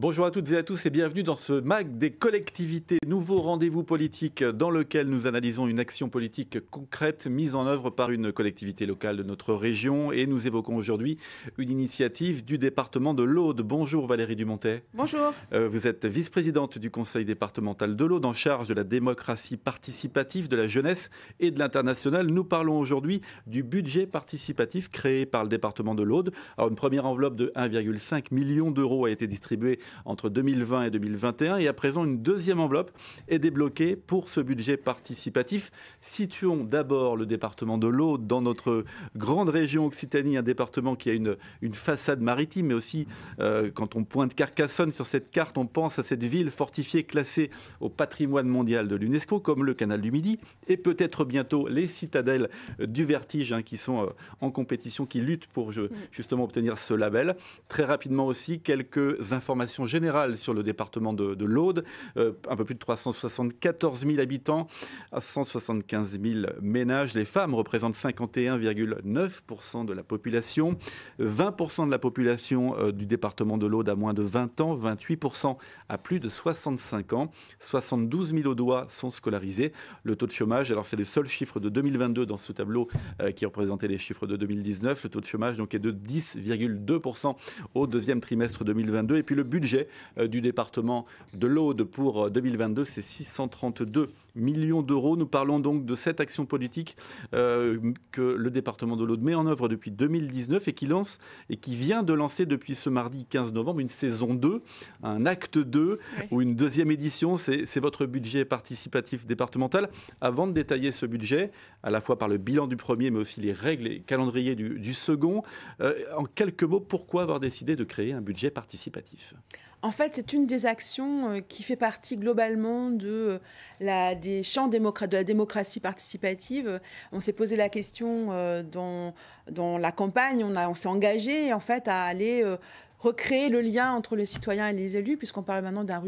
Bonjour à toutes et à tous et bienvenue dans ce MAG des collectivités, nouveau rendez-vous politique dans lequel nous analysons une action politique concrète mise en œuvre par une collectivité locale de notre région et nous évoquons aujourd'hui une initiative du département de l'Aude. Bonjour Valérie Dumontet. Bonjour. Euh, vous êtes vice-présidente du conseil départemental de l'Aude en charge de la démocratie participative, de la jeunesse et de l'international. Nous parlons aujourd'hui du budget participatif créé par le département de l'Aude. Alors une première enveloppe de 1,5 million d'euros a été distribuée entre 2020 et 2021. Et à présent, une deuxième enveloppe est débloquée pour ce budget participatif. Situons d'abord le département de l'Aude dans notre grande région Occitanie, un département qui a une, façade maritime, mais aussi euh, quand on pointe Carcassonne sur cette carte, on pense à cette ville fortifiée classée au patrimoine mondial de l'UNESCO, comme le canal du Midi, et peut-être bientôt les citadelles du vertige hein, qui sont euh, en compétition, qui luttent pour mmh. justement obtenir ce label. Très rapidement aussi, quelques informations générale sur le département de, l'Aude, euh, un peu plus de 374 000 habitants 175 000 ménages. Les femmes représentent 51,9% de la population, 20% de la population euh, du département de l'Aude a moins de 20 ans, 28% a plus de 65 ans, 72 000 Audois sont scolarisés. Le taux de chômage, alors c'est le seul chiffre de 2022 dans ce tableau euh, qui représentait les chiffres de 2019. Le taux de chômage donc est de 10,2% au deuxième trimestre 2022. Et puis le budget euh, du département de l'Aude pour 2022, euh, c'est 632 millions d'euros. Nous parlons donc de cette action politique euh, que le département de l'Aude met en œuvre depuis 2019 et qui lance et qui vient de lancer depuis ce mardi 15 novembre une saison 2, un acte 2 ou une deuxième édition. C'est votre budget participatif départemental. Avant de détailler ce budget, à la fois par le bilan du premier mais aussi les règles et calendriers du, second, euh, en quelques mots, pourquoi avoir décidé de créer un budget participatif en fait, c'est une des actions euh, qui fait partie globalement de euh, la, des champs de la démocratie participative. On s'est posé la question euh, dans, dans la campagne, on, on s'est engagé en fait à aller recréer le lien entre les citoyens et les élus, puisqu'on parle maintenant d'un,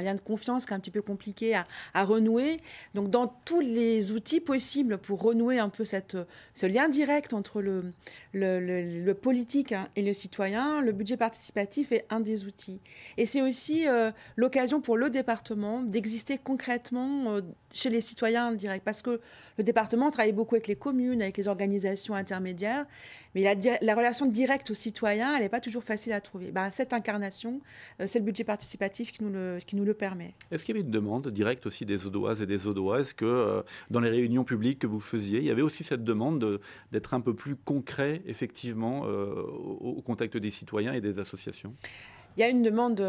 lien de confiance qui est un petit peu compliqué à, renouer. Donc, dans tous les outils possibles pour renouer un peu cette, ce lien direct entre le, le, politique hein, et le citoyen, le budget participatif est un des outils. Et c'est aussi euh, l'occasion pour le département d'exister concrètement euh, chez les citoyens directs, parce que le département travaille beaucoup avec les communes, avec les organisations intermédiaires, mais la, la relation directe aux citoyens, elle n'est pas toujours facile à trouver. Bah, cette incarnation, euh, c'est le budget participatif qui nous le, qui nous le permet. Est-ce qu'il y avait une demande directe aussi des Odoises et des Odoas que euh, dans les réunions publiques que vous faisiez, il y avait aussi cette demande d'être un peu plus concret, effectivement, euh, au contact des citoyens et des associations il y a une demande,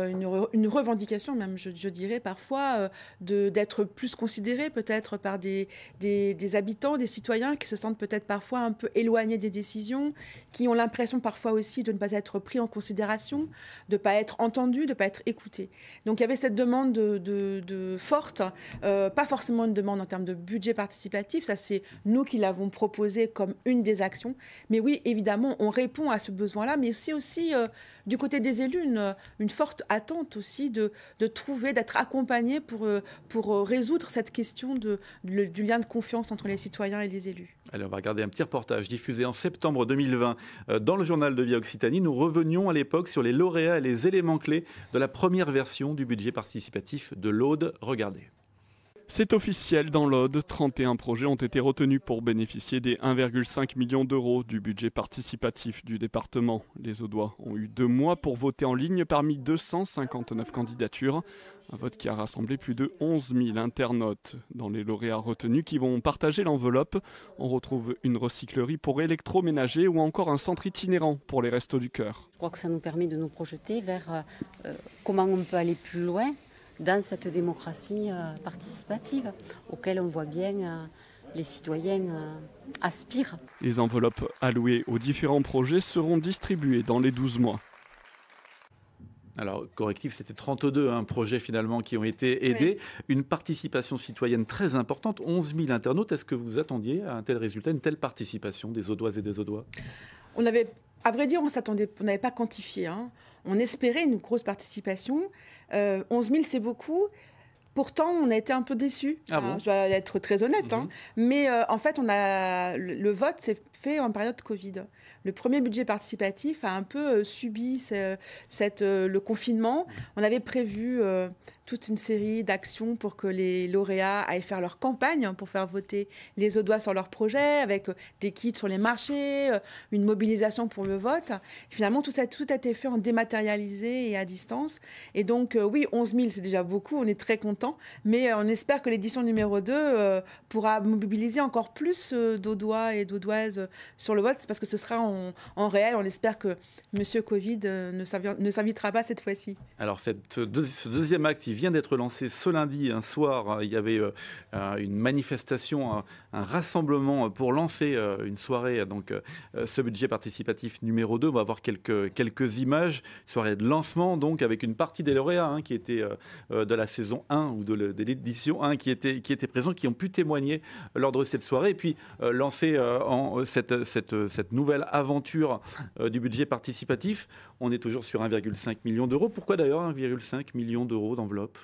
une, revendication même, je, dirais parfois, euh, de d'être plus considéré peut-être par des, des, habitants, des citoyens qui se sentent peut-être parfois un peu éloignés des décisions, qui ont l'impression parfois aussi de ne pas être pris en considération, de ne pas être entendus, de ne pas être écoutés. Donc il y avait cette demande de, de, forte, euh, pas forcément une demande en termes de budget participatif, ça c'est nous qui l'avons proposé comme une des actions. Mais oui, évidemment, on répond à ce besoin-là, mais aussi aussi euh, du côté des élus euh, une forte attente aussi de, trouver, d'être accompagné pour, euh, euh, résoudre cette question du lien de confiance entre les citoyens et les élus. Allez, on va regarder un petit reportage diffusé en septembre 2020 dans le journal de Via Occitanie. Nous revenions à l'époque sur les lauréats et les éléments clés de la première version du budget participatif de l'Aude. Regardez. C'est officiel, dans l'Aude, 31 projets ont été retenus pour bénéficier des 1,5 million d'euros du budget participatif du département. Les Audois ont eu deux mois pour voter en ligne parmi 259 candidatures, un vote qui a rassemblé plus de 11 000 internautes. Dans les lauréats retenus qui vont partager l'enveloppe, on retrouve une recyclerie pour électroménager ou encore un centre itinérant pour les restos du cœur. Je crois que ça nous permet de nous projeter vers euh, euh, comment on peut aller plus loin dans cette démocratie euh, participative auquel on voit bien euh, les citoyens euh, aspirent. Les enveloppes allouées aux différents projets seront distribuées dans les 12 mois. Alors, correctif, c'était 32 un hein, projets finalement qui ont été aidés. Une participation citoyenne très importante, 11 000 internautes. Est-ce que vous attendiez à un tel résultat, une telle participation des Audois et des Audois on avait à vrai dire, on s'attendait, on n'avait pas quantifié. Hein. On espérait une grosse participation. 11 euh, 000, c'est beaucoup. Pourtant, on a été un peu déçus. Ah hein, je dois être très honnête. Mhm. Hein. Mais euh, en fait, on a le vote, c'est fait en période Covid. Le premier budget participatif a un peu euh, subi cette, euh, le confinement. Mmh. On avait prévu euh, toute une série d'actions pour que les lauréats aillent faire leur campagne, hein, pour faire voter les Audois sur leur projet, avec des kits sur les marchés, une mobilisation pour le vote. Finalement, tout ça tout a été fait en dématérialisé et à distance. Et donc, oui, 11 000, c'est déjà beaucoup, on est très content, mais on espère que l'édition numéro 2 pourra mobiliser encore plus d'Audois et d'Audoises sur le vote, c'est parce que ce sera en, réel. On espère que Monsieur Covid euh, ne s'invitera pas cette fois-ci. Alors cette, euh, ce deuxième acte, il vient d'être lancé ce lundi, un soir. Hein. Il y avait euh, une manifestation, un, rassemblement pour lancer une soirée. Donc ce budget participatif numéro 2, on va avoir quelques, quelques images. Soirée de lancement, donc avec une partie des lauréats hein, qui étaient de la saison 1 ou de l'édition 1 qui étaient, qui étaient présents, qui ont pu témoigner lors de cette soirée. Et puis lancer en cette cette, nouvelle aventure euh, du budget participatif. On est toujours sur 1,5 million d'euros. Pourquoi d'ailleurs 1,5 million d'euros d'enveloppe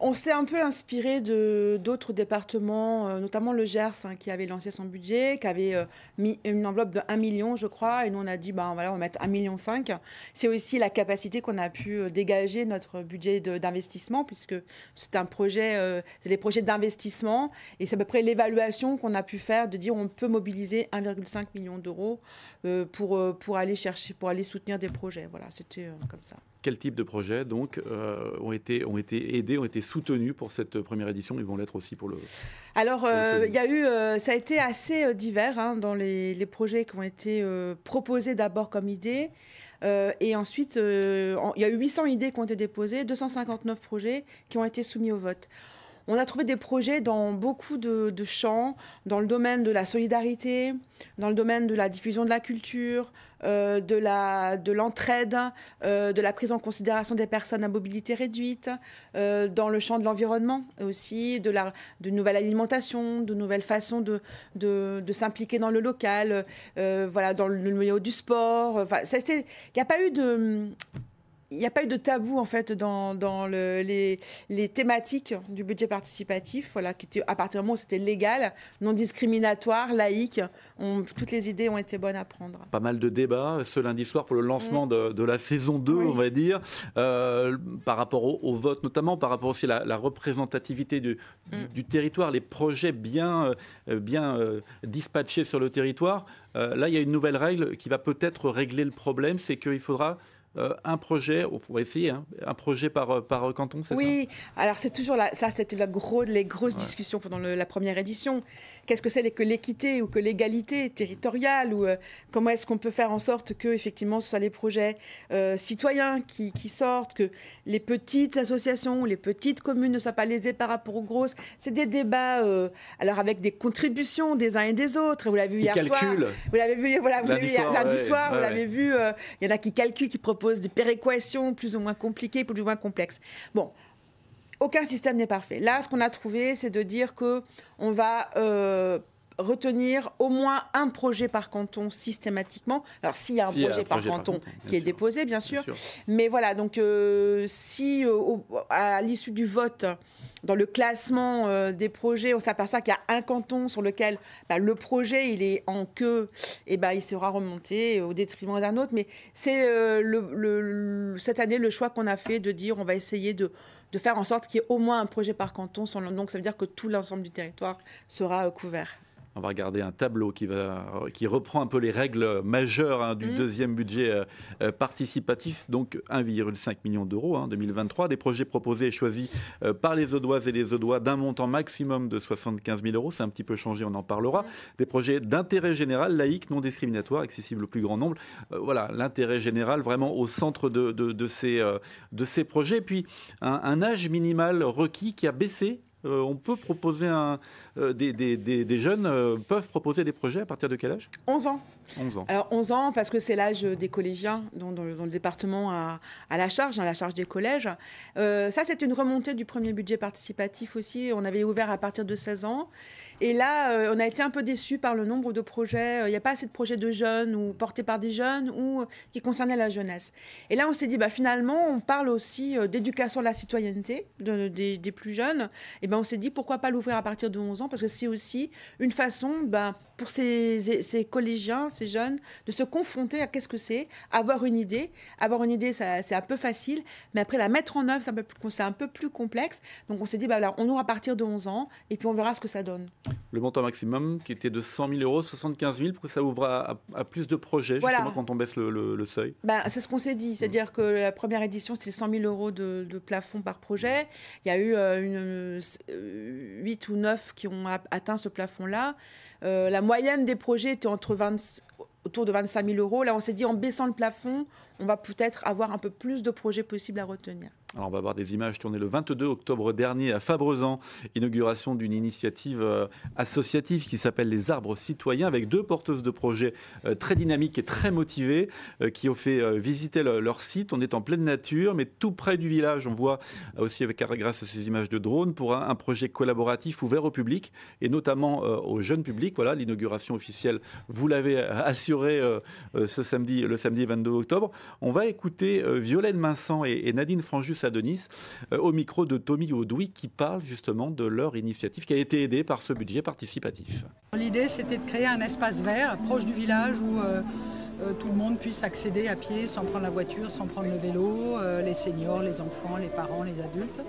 on s'est un peu inspiré de d'autres départements, euh, notamment le Gers, hein, qui avait lancé son budget, qui avait euh, mis une enveloppe de 1 million, je crois, et nous on a dit, ben voilà, on va mettre 1,5 million. C'est aussi la capacité qu'on a pu euh, dégager notre budget d'investissement, puisque c'est un projet, c'est des projets d'investissement, et c'est à peu près l'évaluation qu'on a pu faire de dire on peut mobiliser 1,5 million d'euros pour, pour aller chercher, pour aller soutenir des projets. Voilà, c'était comme ça quel type de projets donc euh, ont, été, ont été aidés, ont été soutenus pour cette première édition Ils vont l'être aussi pour le. Alors, euh, il y a eu, euh, ça a été assez divers hein, dans les, projets qui ont été proposés d'abord comme idées. et ensuite, il y a eu 800 idées qui ont été déposées, 259 projets qui ont été soumis au vote. On a trouvé des projets dans beaucoup de, champs, dans le domaine de la solidarité, dans le domaine de la diffusion de la culture, euh, de l'entraide, de, euh, de la prise en considération des personnes à mobilité réduite, euh, dans le champ de l'environnement aussi, de la de nouvelle alimentation, de nouvelles façons de, de, s'impliquer dans le local, voilà, dans le milieu du sport. Enfin, il n'y a pas eu de il n'y a pas eu de tabou en fait dans, le, les, thématiques du budget participatif, voilà, qui était, à partir du moment où c'était légal, non discriminatoire, laïque, toutes les idées ont été bonnes à prendre. Pas mal de débats ce lundi soir pour le lancement mm. de, la saison 2, on va dire, euh, par rapport au, vote notamment, par rapport aussi à la, représentativité mm. du, territoire, les projets bien, euh, bien euh, dispatchés sur le territoire. là, il y a une nouvelle règle qui va peut-être régler le problème, c'est qu'il faudra euh, un projet, on va essayer, hein, un projet par, euh, par canton, c'est oui. ça Oui, alors c'est toujours ça, c'était la gros, les grosses discussions pendant la première édition. Qu'est-ce que c'est que l'équité ou que l'égalité territoriale ou euh, comment est-ce qu'on peut faire en sorte que effectivement ce soit les projets citoyens qui, sortent, que les petites associations, ou les petites communes ne soient pas lésées par rapport aux grosses. C'est des débats, alors avec des contributions des uns et des autres. Vous l'avez vu hier soir. Vous l'avez vu, voilà, lundi, soir, soir, vous l'avez vu. Il y en a qui calculent, qui proposent pose des péréquations plus ou moins compliquées, plus ou moins complexes. Bon, aucun système n'est parfait. Là, ce qu'on a trouvé, c'est de dire que on va euh, retenir au moins un projet par canton systématiquement. Alors s'il y a un, projet, par canton qui est déposé, bien sûr. Mais voilà, donc euh, si euh, à l'issue du vote, dans le classement euh, des projets, on s'aperçoit qu'il y a un canton sur lequel bah, le projet il est en queue, et bah, il sera remonté au détriment d'un autre. Mais c'est euh, cette année le choix qu'on a fait de dire on va essayer de, faire en sorte qu'il y ait au moins un projet par canton. donc ça veut dire que tout l'ensemble du territoire sera euh, couvert on va regarder un tableau qui, va, reprend un peu les règles majeures hein, du mm. deuxième budget euh, euh, participatif, donc 1,5 million d'euros en hein, 2023. Des projets proposés et choisis euh, par les Audoises et les Audois d'un montant maximum de 75 000 euros. C'est un petit peu changé, on en parlera. Mm. Des projets d'intérêt général, laïque, non discriminatoire, accessible au plus grand nombre. voilà, l'intérêt général vraiment au centre de, ces, projets. Puis un âge minimal requis qui a baissé euh, on peut proposer un. Euh, des, jeunes euh, peuvent proposer des projets à partir de quel âge 11 ans. 11 ans. Alors 11 ans, parce que c'est l'âge des collégiens dans le département à la charge, à hein, la charge des collèges. ça, c'est une remontée du premier budget participatif aussi. On avait ouvert à partir de 16 ans. Et là, on a été un peu déçus par le nombre de projets. Il n'y a pas assez de projets de jeunes ou portés par des jeunes ou qui concernaient la jeunesse. Et là, on s'est dit, bah, finalement, on parle aussi d'éducation à la citoyenneté des, plus jeunes. Et ben, on s'est dit pourquoi pas l'ouvrir à partir de 11 ans parce que c'est aussi une façon ben, pour ces, collégiens, ces jeunes, de se confronter à qu'est-ce que c'est, avoir une idée. Avoir une idée, c'est un peu facile, mais après la mettre en œuvre, c'est un, un, peu plus complexe. Donc on s'est dit, ben, on ouvre à partir de 11 ans et puis on verra ce que ça donne. Le montant maximum qui était de 100 000 euros, 75 000 pour que ça ouvre à, plus de projets, justement quand on baisse le, seuil. Ben, c'est ce qu'on s'est dit, c'est-à-dire mm. que la première édition, c'est 100 000 euros de, plafond par projet. Mm. Il y a eu euh, une 8 euh, ou 9 qui ont atteint ce plafond-là. Euh, la moyenne des projets était autour de 25 000 euros. Là, on s'est dit, en baissant le plafond, on va peut-être avoir un peu plus de projets possibles à retenir. Alors on va voir des images tournées le 22 octobre dernier à Fabrezan, inauguration d'une initiative euh, associative qui s'appelle les Arbres Citoyens, avec deux porteuses de projets euh, très dynamiques et très motivées euh, qui ont fait visiter leur site. On est en pleine nature, mais tout près du village, on voit aussi avec, grâce à ces images de drones pour un, projet collaboratif ouvert au public et notamment au jeune public. Voilà, l'inauguration officielle, vous l'avez assurée ce samedi, le samedi 22 octobre. On va écouter Violaine Vincent et, Nadine Franjus à euh, au micro de Tommy Audouy, qui parle justement de leur initiative qui a été aidée par ce budget participatif. L'idée, c'était de créer un espace vert proche du village où euh, euh, tout le monde puisse accéder à pied sans prendre la voiture, sans prendre le vélo, les seniors, les enfants, les parents, les adultes.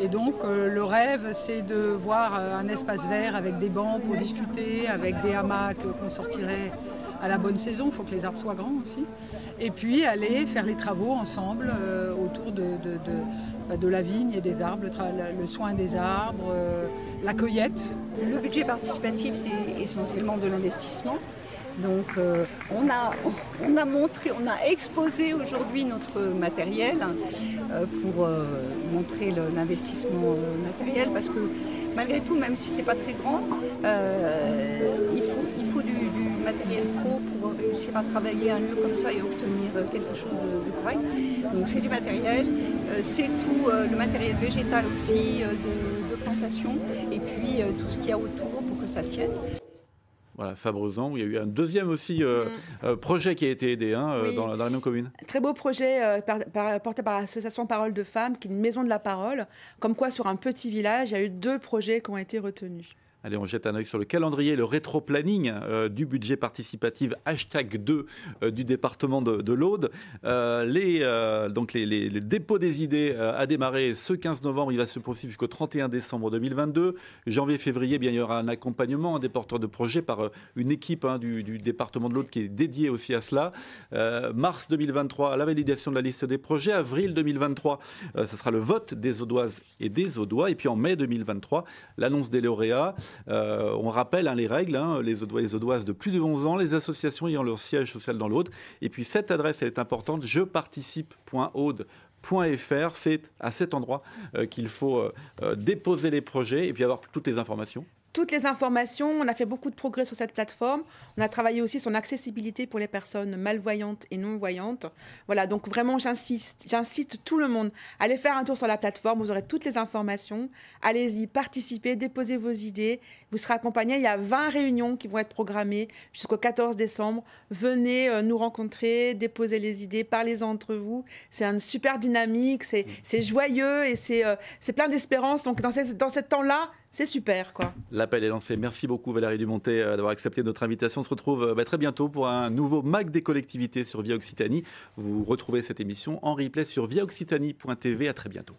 Et donc le rêve, c'est de voir un espace vert avec des bancs pour discuter, avec des hamacs qu'on sortirait à la bonne saison, il faut que les arbres soient grands aussi. Et puis aller faire les travaux ensemble euh, autour de, bah, de, la vigne et des arbres, le, soin des arbres, euh, la cueillette. Le budget participatif, c'est essentiellement de l'investissement. Donc euh, on, a, on a montré, on a exposé aujourd'hui notre matériel hein, pour montrer l'investissement matériel parce que malgré tout, même si c'est pas très grand, matériel pro pour réussir à travailler un lieu comme ça et obtenir quelque chose de, correct. Donc c'est du matériel, euh, c'est tout euh, le matériel végétal aussi euh, de, plantation et puis tout ce qu'il y a autour pour que ça tienne. Voilà, Fabrezan, il y a eu un deuxième aussi mm. projet qui a été aidé hein, dans, la, dernière commune. Très beau projet porté par l'association Parole de Femmes, qui est une maison de la parole. Comme quoi, sur un petit village, il y a eu deux projets qui ont été retenus. Allez, on jette un œil sur le calendrier, le rétro-planning euh, du budget participatif hashtag 2 euh, du département de, l'Aude. Euh, les, donc les, dépôts des idées a démarré ce 15 novembre, il va se poursuivre jusqu'au 31 décembre 2022. Janvier-février, il y aura un accompagnement des porteurs de projets par une équipe hein, du, du, département de l'Aude qui est dédiée aussi à cela. mars 2023, la validation de la liste des projets. Avril 2023, ce sera le vote des Audoises et des Audois. Et puis en mai 2023, l'annonce des lauréats. Euh, on rappelle hein, les règles, hein, les les Audoises de plus de 11 ans, les associations ayant leur siège social dans l'Aude. Et puis cette adresse, elle est importante, je c'est à cet endroit euh, qu'il faut euh, déposer les projets et puis avoir toutes les informations toutes les informations. On a fait beaucoup de progrès sur cette plateforme. On a travaillé aussi sur l'accessibilité pour les personnes malvoyantes et non-voyantes. Voilà, donc vraiment, j'insiste, j'incite tout le monde à aller faire un tour sur la plateforme. Vous aurez toutes les informations. Allez-y, participez, déposez vos idées. Vous serez accompagné. Il y a 20 réunions qui vont être programmées jusqu'au 14 décembre. Venez euh, nous rencontrer, déposez les idées, parlez entre vous. C'est une super dynamique, c'est, mm. joyeux et euh, c'est, plein d'espérance. Donc, dans, ce temps-là, c'est super, quoi. L'appel est lancé. Merci beaucoup Valérie Dumonté euh, d'avoir accepté notre invitation. On se retrouve euh, bah, très bientôt pour un nouveau MAC des collectivités sur Via Occitanie. Vous retrouvez cette émission en replay sur viaoccitanie.tv. À très bientôt.